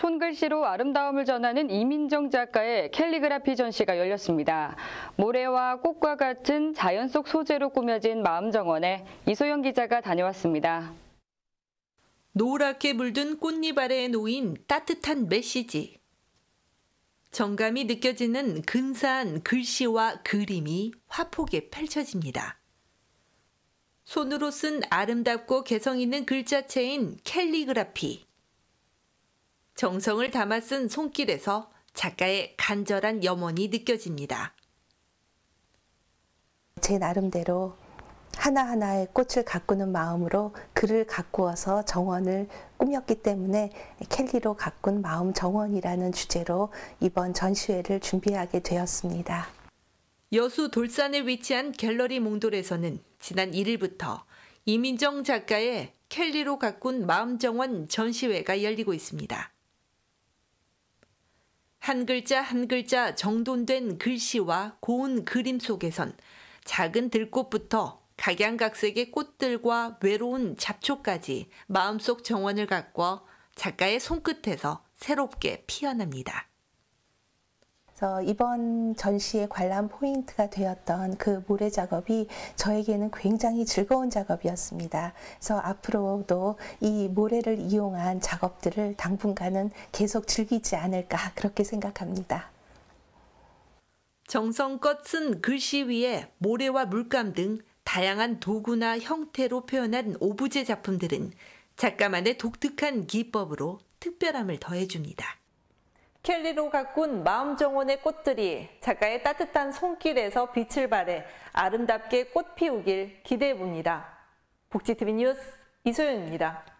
손글씨로 아름다움을 전하는 이민정 작가의 캘리그라피 전시가 열렸습니다. 모래와 꽃과 같은 자연 속 소재로 꾸며진 마음정원에 이소영 기자가 다녀왔습니다. 노랗게 물든 꽃잎 아래에 놓인 따뜻한 메시지. 정감이 느껴지는 근사한 글씨와 그림이 화폭에 펼쳐집니다. 손으로 쓴 아름답고 개성 있는 글자체인 캘리그라피. 정성을 담아 쓴 손길에서 작가의 간절한 염원이 느껴집니다. 제 나름대로 하나하나의 꽃을 가꾸는 마음으로 글을 가꾸어서 정원을 꾸몄기 때문에 켈리로 가꾼 마음 정원이라는 주제로 이번 전시회를 준비하게 되었습니다. 여수 돌산에 위치한 갤러리 몽돌에서는 지난 1일부터 이민정 작가의 켈리로 가꾼 마음 정원 전시회가 열리고 있습니다. 한 글자 한 글자 정돈된 글씨와 고운 그림 속에선 작은 들꽃부터 각양각색의 꽃들과 외로운 잡초까지 마음속 정원을 가꿔 작가의 손끝에서 새롭게 피어납니다. 그래서 이번 전시의 관람 포인트가 되었던 그 모래 작업이 저에게는 굉장히 즐거운 작업이었습니다. 그래서 앞으로도 이 모래를 이용한 작업들을 당분간은 계속 즐기지 않을까 그렇게 생각합니다. 정성껏 쓴 글씨 위에 모래와 물감 등 다양한 도구나 형태로 표현한 오브제 작품들은 작가만의 독특한 기법으로 특별함을 더해줍니다. 켈리로 가꾼 마음 정원의 꽃들이 작가의 따뜻한 손길에서 빛을 발해 아름답게 꽃 피우길 기대해 봅니다. 복지TV 뉴스 이소영입니다.